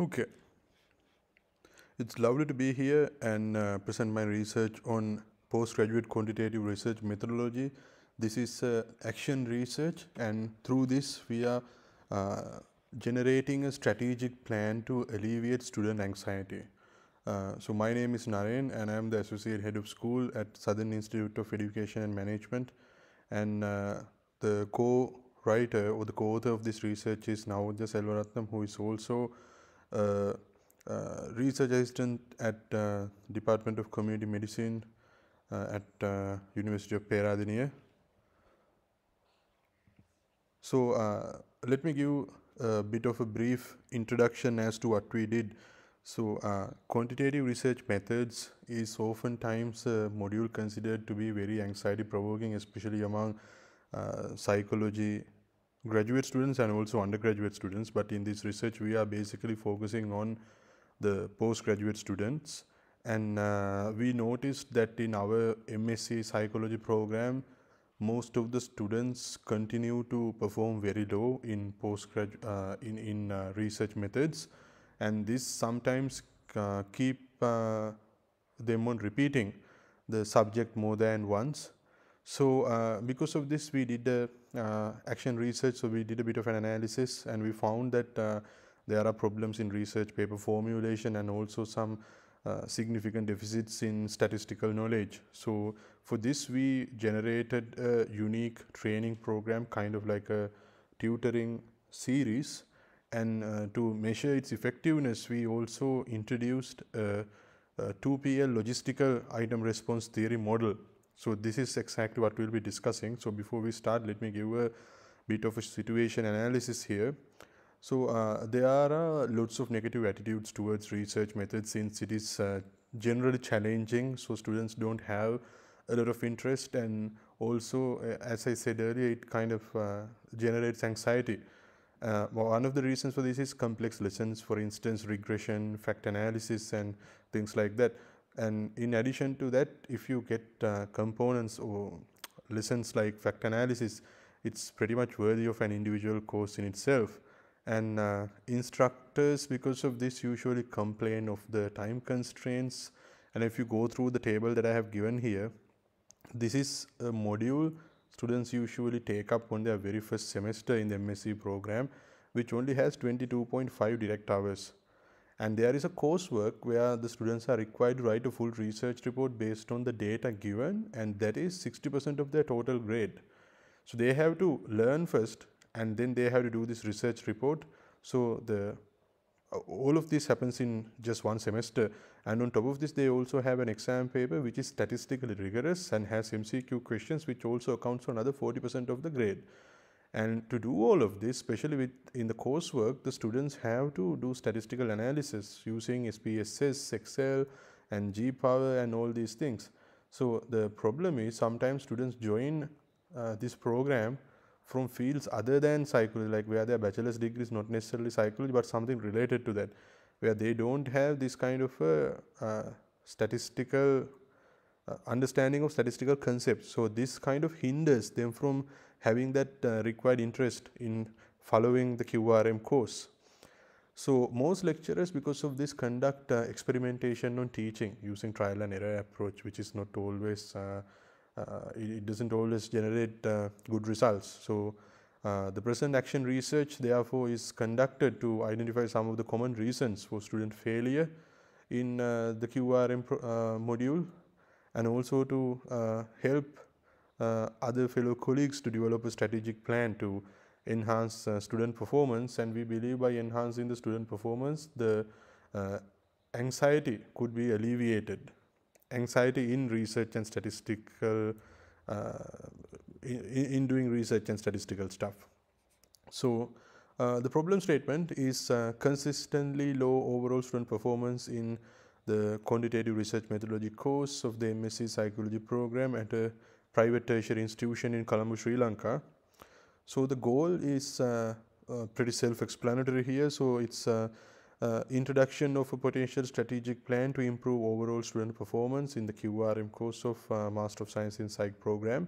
Okay. It's lovely to be here and uh, present my research on postgraduate quantitative research methodology. This is uh, action research and through this we are uh, generating a strategic plan to alleviate student anxiety. Uh, so my name is Naren and I am the Associate Head of School at Southern Institute of Education and Management and uh, the co-writer or the co-author of this research is Navajya Selvaratnam who is also uh, uh, research assistant at uh, Department of Community Medicine at University of Peradeniya. So let me give a bit of a brief introduction as to what we did. So uh, quantitative research methods is oftentimes a module considered to be very anxiety provoking especially among uh, psychology graduate students and also undergraduate students but in this research we are basically focusing on the postgraduate students and uh, we noticed that in our MSc psychology program most of the students continue to perform very low in postgrad uh, in in uh, research methods and this sometimes uh, keep uh, them on repeating the subject more than once so, uh, because of this we did the uh, action research, so we did a bit of an analysis and we found that uh, there are problems in research paper formulation and also some uh, significant deficits in statistical knowledge. So, for this we generated a unique training program kind of like a tutoring series and uh, to measure its effectiveness we also introduced a, a 2PL logistical item response theory model so this is exactly what we'll be discussing. So before we start, let me give a bit of a situation analysis here. So uh, there are uh, lots of negative attitudes towards research methods since it is uh, generally challenging. So students don't have a lot of interest and also, uh, as I said earlier, it kind of uh, generates anxiety. Uh, well, one of the reasons for this is complex lessons, for instance, regression, fact analysis, and things like that and in addition to that if you get uh, components or lessons like fact analysis it's pretty much worthy of an individual course in itself and uh, instructors because of this usually complain of the time constraints and if you go through the table that I have given here this is a module students usually take up on their very first semester in the MSc program which only has 22.5 direct hours and there is a coursework where the students are required to write a full research report based on the data given and that is 60% of their total grade. So they have to learn first and then they have to do this research report. So the uh, all of this happens in just one semester and on top of this they also have an exam paper which is statistically rigorous and has MCQ questions which also accounts for another 40% of the grade. And to do all of this, especially with in the coursework, the students have to do statistical analysis using SPSS, Excel, and GPower and all these things. So the problem is sometimes students join uh, this program from fields other than psychology, like where their bachelor's degree is not necessarily psychology, but something related to that, where they don't have this kind of uh, uh, statistical uh, understanding of statistical concepts. So this kind of hinders them from having that uh, required interest in following the QRM course. So most lecturers because of this conduct uh, experimentation on teaching using trial and error approach which is not always uh, uh, it, it, doesn't always generate uh, good results. So, uh, the present action research therefore is conducted to identify some of the common reasons for student failure in the QRM module and also to help uh, other fellow colleagues to develop a strategic plan to enhance uh, student performance and we believe by enhancing the student performance the uh, anxiety could be alleviated anxiety in research and statistical uh, in, in, doing research and statistical stuff. So uh, the problem statement is uh, consistently low overall student performance in the quantitative research methodology course of the MSc psychology program at a private tertiary institution in Colombo, Sri Lanka. So the goal is uh, uh, pretty self-explanatory here. So it's uh, uh introduction of a potential strategic plan to improve overall student performance in the QRM course of uh, Master of Science in Psych program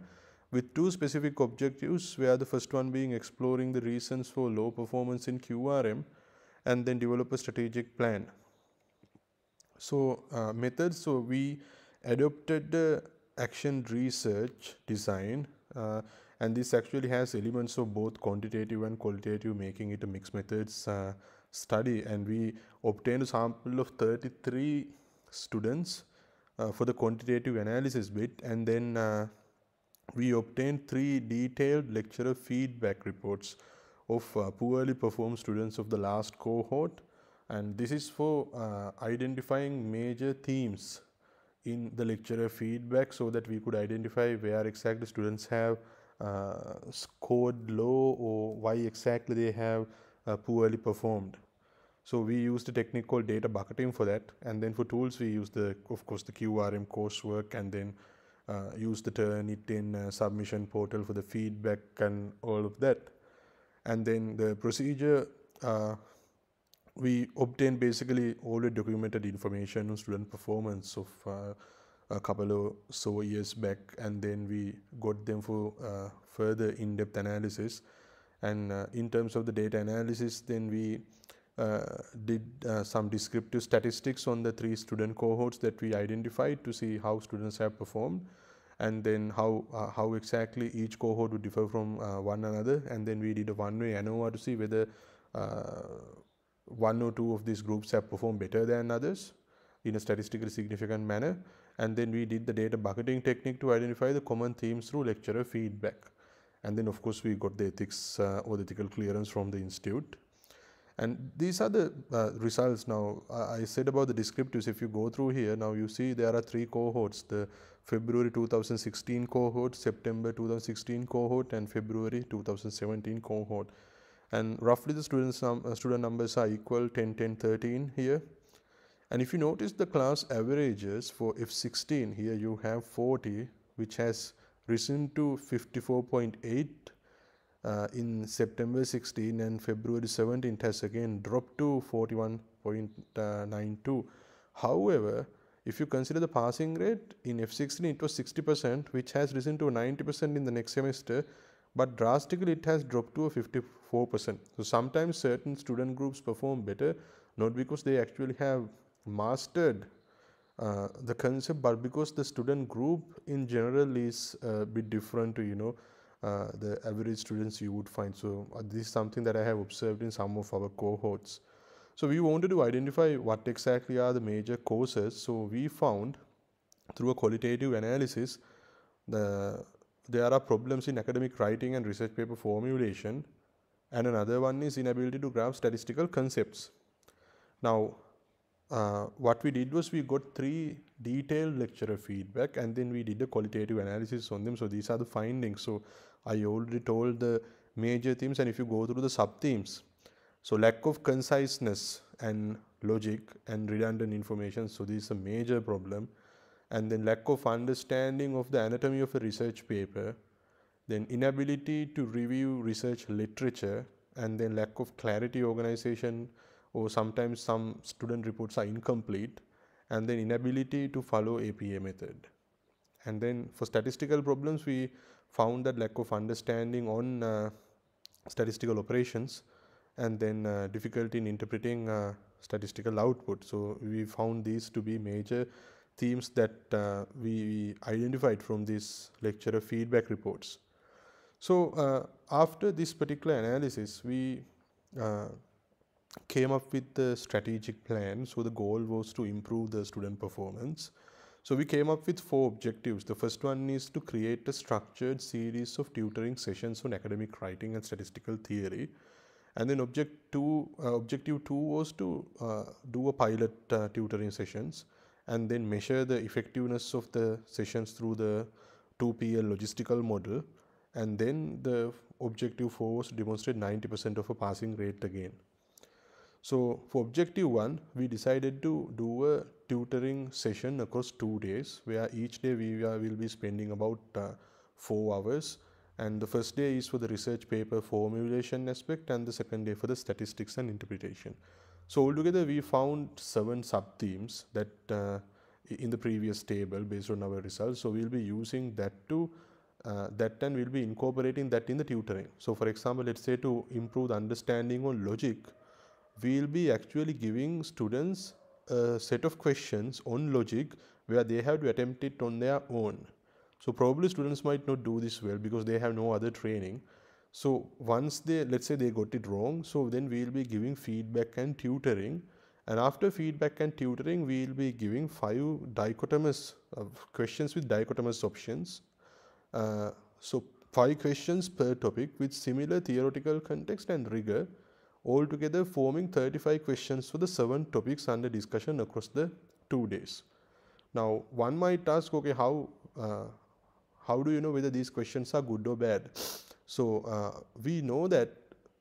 with two specific objectives where the first one being exploring the reasons for low performance in QRM and then develop a strategic plan. So uh, methods, so we adopted action research design uh, and this actually has elements of both quantitative and qualitative making it a mixed methods uh, study and we obtained a sample of 33 students uh, for the quantitative analysis bit and then uh, we obtained three detailed lecturer feedback reports of uh, poorly performed students of the last cohort and this is for uh, identifying major themes in the lecturer feedback so that we could identify where exactly students have uh, scored low or why exactly they have uh, poorly performed. So we use the technique called data bucketing for that and then for tools we use the of course the QRM coursework and then uh, use the Turnitin uh, submission portal for the feedback and all of that. And then the procedure uh, we obtain basically all the documented information on student performance of uh, a couple of so years back and then we got them for uh, further in-depth analysis and uh, in terms of the data analysis then we uh, did uh, some descriptive statistics on the three student cohorts that we identified to see how students have performed and then how uh, how exactly each cohort would differ from one another and then we did a one-way ANOVA to see whether one or two of these groups have performed better than others in a statistically significant manner and then we did the data bucketing technique to identify the common themes through lecturer feedback and then of course we got the ethics uh, or the ethical clearance from the institute and these are the uh, results now I said about the descriptives if you go through here now you see there are three cohorts the February 2016 cohort September 2016 cohort and February 2017 cohort and roughly the students num uh, student numbers are equal 10 10 13 here and if you notice the class averages for F16 here you have 40 which has risen to 54.8 uh, in September 16 and February 17 it has again dropped to 41.92 however if you consider the passing rate in F16 it was 60% which has risen to 90% in the next semester but drastically it has dropped to a 54%. So sometimes certain student groups perform better, not because they actually have mastered uh, the concept, but because the student group in general is uh, a bit different to, you know, uh, the average students you would find. So uh, this is something that I have observed in some of our cohorts. So we wanted to identify what exactly are the major causes. So we found through a qualitative analysis the there are problems in academic writing and research paper formulation and another one is inability to grasp statistical concepts. Now, uh, what we did was we got three detailed lecturer feedback and then we did the qualitative analysis on them. So, these are the findings. So, I already told the major themes and if you go through the sub themes. So, lack of conciseness and logic and redundant information. So, this is a major problem and then lack of understanding of the anatomy of a research paper, then inability to review research literature, and then lack of clarity organization, or sometimes some student reports are incomplete, and then inability to follow APA method. And then for statistical problems, we found that lack of understanding on uh, statistical operations, and then uh, difficulty in interpreting uh, statistical output. So we found these to be major themes that uh, we identified from this lecturer feedback reports. So, uh, after this particular analysis, we uh, came up with the strategic plan. So, the goal was to improve the student performance. So, we came up with four objectives. The first one is to create a structured series of tutoring sessions on academic writing and statistical theory. And then object two, uh, objective two was to uh, do a pilot uh, tutoring sessions and then measure the effectiveness of the sessions through the 2PL logistical model and then the objective 4 was to demonstrate 90% of a passing rate again. So for objective 1 we decided to do a tutoring session across 2 days where each day we will be spending about uh, 4 hours and the first day is for the research paper formulation aspect and the second day for the statistics and interpretation. So altogether we found seven sub-themes that uh, in the previous table based on our results. So we'll be using that to uh, that and we'll be incorporating that in the tutoring. So for example, let's say to improve the understanding on logic, we'll be actually giving students a set of questions on logic where they have to attempt it on their own. So probably students might not do this well because they have no other training. So once they, let's say they got it wrong, so then we'll be giving feedback and tutoring. And after feedback and tutoring, we'll be giving five dichotomous uh, questions with dichotomous options. Uh, so five questions per topic with similar theoretical context and rigor, altogether forming 35 questions for the seven topics under discussion across the two days. Now, one might ask, okay, how, uh, how do you know whether these questions are good or bad? So, uh, we know that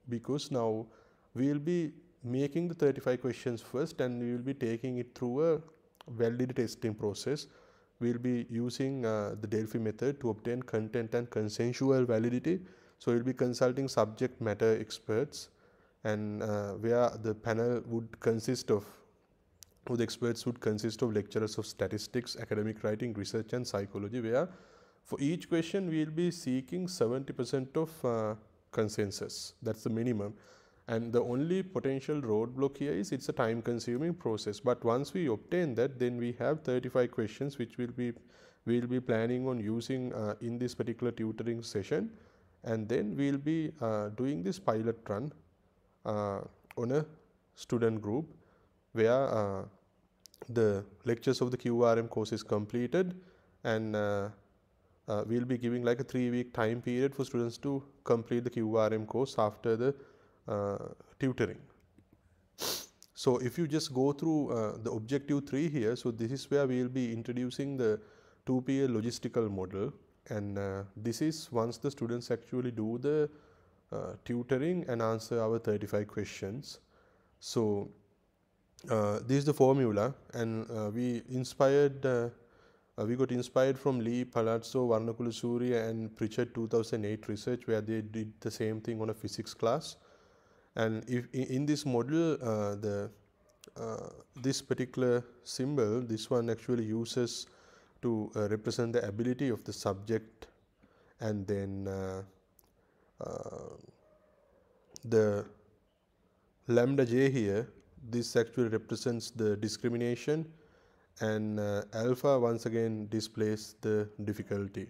because now we will be making the 35 questions first and we will be taking it through a validity testing process. We will be using uh, the Delphi method to obtain content and consensual validity. So, we will be consulting subject matter experts and uh, where the panel would consist of the experts would consist of lecturers of statistics, academic writing, research and psychology where for each question, we will be seeking 70% of uh, consensus. That's the minimum. And the only potential roadblock here is it's a time consuming process. But once we obtain that, then we have 35 questions which will be we will be planning on using uh, in this particular tutoring session and then we will be uh, doing this pilot run uh, on a student group where uh, the lectures of the QRM course is completed and uh, uh, we'll be giving like a three week time period for students to complete the QRM course after the uh, tutoring. So if you just go through uh, the objective 3 here, so this is where we will be introducing the 2PA logistical model and uh, this is once the students actually do the uh, tutoring and answer our 35 questions. So uh, this is the formula and we inspired uh, we got inspired from Lee Palazzo, Varnakula and Pritchard 2008 research, where they did the same thing on a physics class. And if in this model, uh, the uh, this particular symbol, this one actually uses to uh, represent the ability of the subject, and then uh, uh, the lambda j here. This actually represents the discrimination and uh, alpha once again displays the difficulty.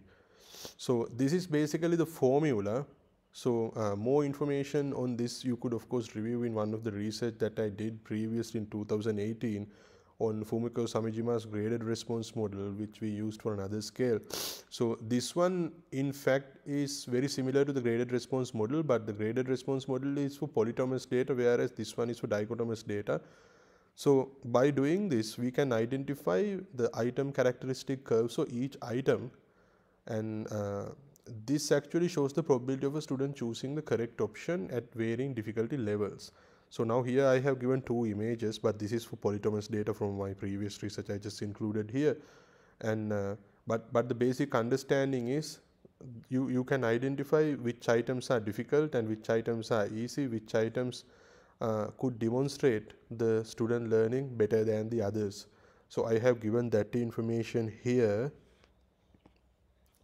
So this is basically the formula. So uh, more information on this you could of course review in one of the research that I did previously in 2018 on Fumiko Samijima's graded response model which we used for another scale. So this one in fact is very similar to the graded response model but the graded response model is for polytomous data whereas this one is for dichotomous data so by doing this, we can identify the item characteristic curves So each item and uh, this actually shows the probability of a student choosing the correct option at varying difficulty levels. So now here I have given two images, but this is for polytomous data from my previous research I just included here. And uh, but but the basic understanding is you you can identify which items are difficult and which items are easy, which items uh, could demonstrate the student learning better than the others. So, I have given that information here.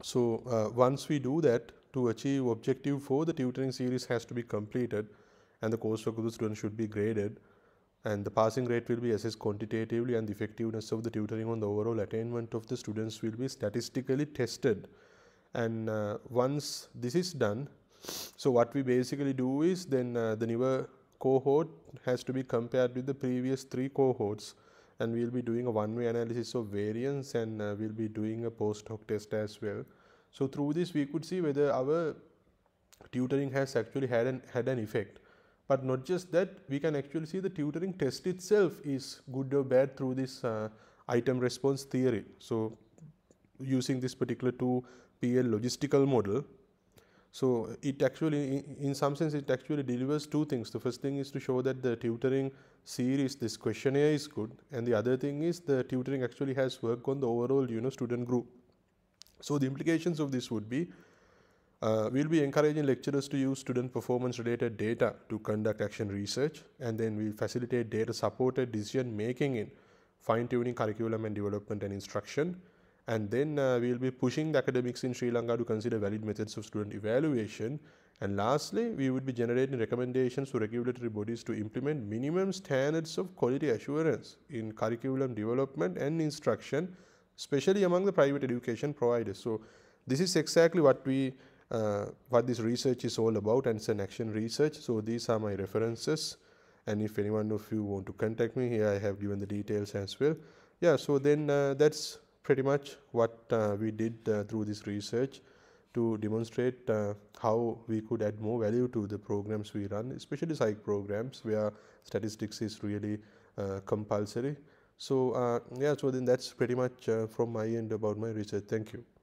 So, uh, once we do that to achieve objective 4 the tutoring series has to be completed and the coursework of the student should be graded and the passing rate will be assessed quantitatively and the effectiveness of the tutoring on the overall attainment of the students will be statistically tested and uh, once this is done so what we basically do is then uh, the newer cohort has to be compared with the previous three cohorts and we'll be doing a one-way analysis of variance and uh, we'll be doing a post hoc test as well. So through this we could see whether our tutoring has actually had an, had an effect. But not just that, we can actually see the tutoring test itself is good or bad through this uh, item response theory. So using this particular two PL logistical model, so it actually, in some sense, it actually delivers two things. The first thing is to show that the tutoring series, this questionnaire is good. And the other thing is the tutoring actually has work on the overall, you know, student group. So the implications of this would be, uh, we'll be encouraging lecturers to use student performance related data to conduct action research. And then we'll facilitate data supported decision making in fine tuning curriculum and development and instruction. And then uh, we will be pushing the academics in Sri Lanka to consider valid methods of student evaluation. And lastly, we would be generating recommendations for regulatory bodies to implement minimum standards of quality assurance in curriculum development and instruction, especially among the private education providers. So, this is exactly what we uh, what this research is all about and it's an action research. So, these are my references and if anyone of you want to contact me here, I have given the details as well. Yeah, so then uh, that's pretty much what uh, we did uh, through this research to demonstrate uh, how we could add more value to the programs we run, especially psych programs where statistics is really uh, compulsory. So yeah, so then that's pretty much from my end about my research. Thank you.